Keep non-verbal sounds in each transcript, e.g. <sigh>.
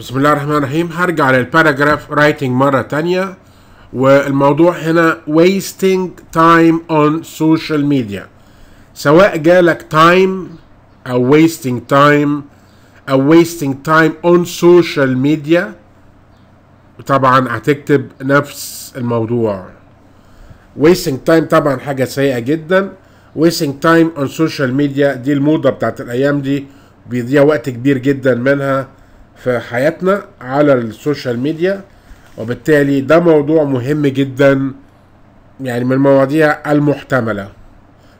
بسم الله الرحمن الرحيم هرجع للباراجراف رايتنج مرة تانية والموضوع هنا wasting time on social media سواء جالك time أو wasting time أو wasting time on social media طبعا هتكتب نفس الموضوع wasting time طبعا حاجة سيئة جدا wasting time on social media دي الموضة بتاعت الأيام دي بيضيع وقت كبير جدا منها في حياتنا على السوشيال ميديا وبالتالي ده موضوع مهم جدا يعني من المواضيع المحتملة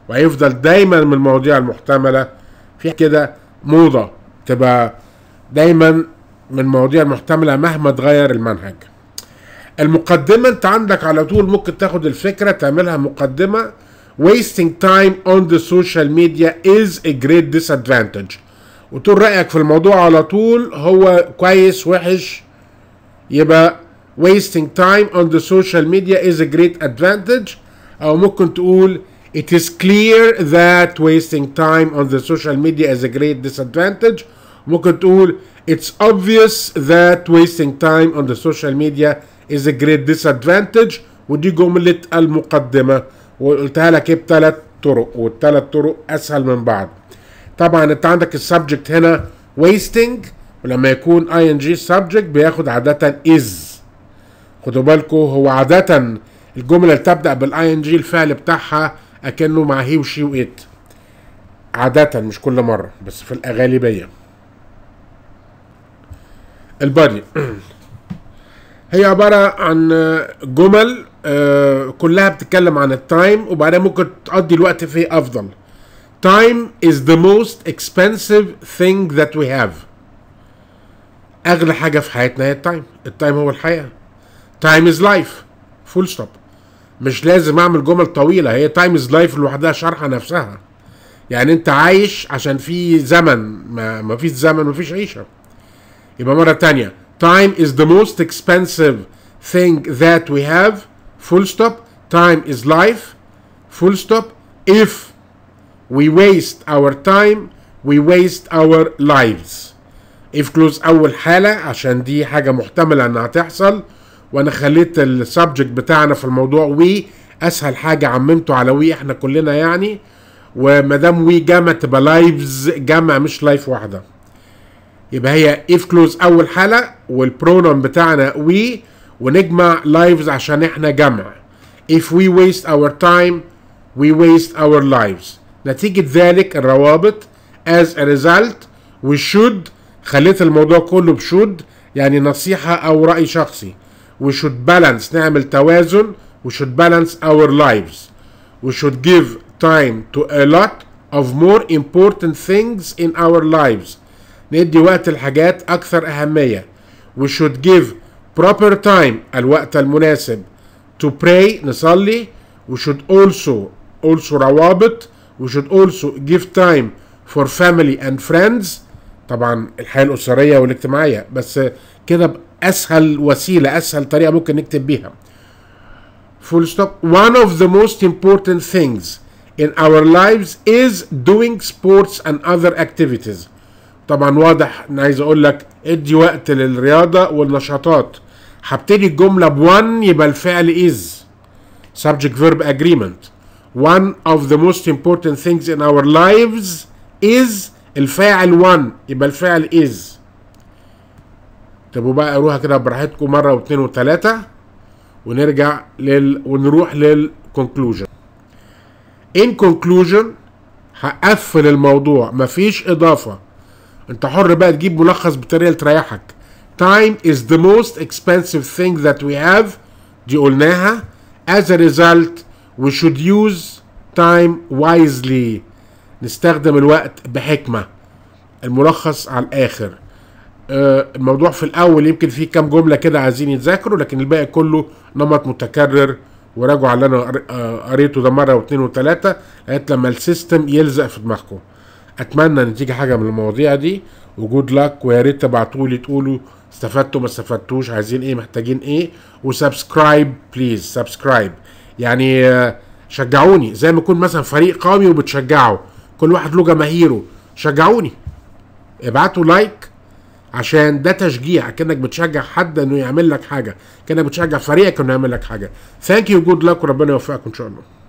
وهيفضل دايما من المواضيع المحتملة في كده موضة تبقى دايما من المواضيع المحتملة مهما تغير المنهج المقدمة انت عندك على طول ممكن تاخد الفكرة تعملها مقدمة wasting time on the social media is a great disadvantage وتقول رأيك في الموضوع على طول هو كويس وحش يبقى wasting time on the social media is a great advantage أو ممكن تقول it is clear that wasting time on the social media is a great disadvantage ممكن تقول it's obvious that wasting time on the social media is a great disadvantage ودي جملة المقدمة وقلتها لك ايه بثلاث طرق والثلاث طرق اسهل من بعض طبعا انت عندك السبجكت هنا wasting ولما يكون اي ان جي سبجكت بياخد عاده از خدوا بالكم هو عاده الجمله اللي تبدا بالاي ان جي الفعل بتاعها اكنه مع هي وشي وات عاده مش كل مره بس في الغالبيه البادي <clears throat> هي عبارة عن جمل آه، كلها بتتكلم عن التايم وبعدين ممكن تقضي الوقت فيه أفضل Time is the most expensive thing that we have. أغلى حاجة في حياتنا هي التايم. التايم هو الحياة. Time is life. Full stop. مش لازم أعمل جمل طويلة هي time is life لوحدها شارحة نفسها. يعني أنت عايش عشان في زمن ما ما مفيش زمن مفيش عيشة. يبقى مرة تانية Time is the most expensive thing that we have. Full stop. Time is life. Full stop. If we waste our time we waste our lives افكلوز اول حالة عشان دي حاجة محتملة انها تحصل وانا خليت السبجكت بتاعنا في الموضوع وي اسهل حاجة عممته على وي احنا كلنا يعني ومادام وي جامعة تبقى لايفز جامعة مش لايف واحدة يبقى هي اف كلوز اول حالة والبرونوم بتاعنا وي ونجمع لايفز عشان احنا جمع if we waste our time we waste our lives نتيجة ذلك الروابط as a result والشود خليت الموضوع كله بشود يعني نصيحة أو رأي شخصي we should balance نعمل توازن we should balance our lives we should give time to a lot of more important things in our lives ندي وقت الحاجات أكثر أهمية we should give proper time الوقت المناسب to pray نصلي we should also also روابط We should also give time for family and friends طبعا الحياة الأسرية والاجتماعية بس كده بأسهل وسيلة أسهل طريقة ممكن نكتب بيها full stop one of the most important things in our lives is doing sports and other activities طبعا واضح انا عايز اقول لك ادي وقت للرياضه والنشاطات هبتدي الجمله ب1 يبقى الفعل is subject verb agreement one of the most important things in our lives is الفاعل one يبقى الفاعل is طب وبقى اروح كده براحتكم مرة واثنين وثلاثة ونرجع لل ونروح لل conclusion in conclusion هقفل الموضوع مفيش اضافة انت حر بقى تجيب ملخص بطريقة تريحك time is the most expensive thing that we have دي قلناها as a result we should use time wisely نستخدم الوقت بحكمة الملخص على الآخر آه، الموضوع في الأول يمكن فيه كام جملة كده عايزين يتذاكروا لكن الباقي كله نمط متكرر وراجعوا على اللي أنا آه، قريته ده مرة واتنين وتلاتة لغاية لما السيستم يلزق في دماغكم أتمنى إن تيجي حاجة من المواضيع دي وجود لك ويا ريت تبعتوا لي تقولوا استفدتوا ما استفدتوش عايزين ايه محتاجين ايه وسبسكرايب بليز سبسكرايب يعني شجعوني زي ما يكون مثلا فريق قومي وبتشجعه كل واحد له جماهيره شجعوني ابعتوا لايك عشان ده تشجيع كانك بتشجع حد انه يعمل لك حاجه كانك بتشجع فريقك انه يعمل لك حاجه ثانك يو جود لك وربنا يوفقكم ان شاء الله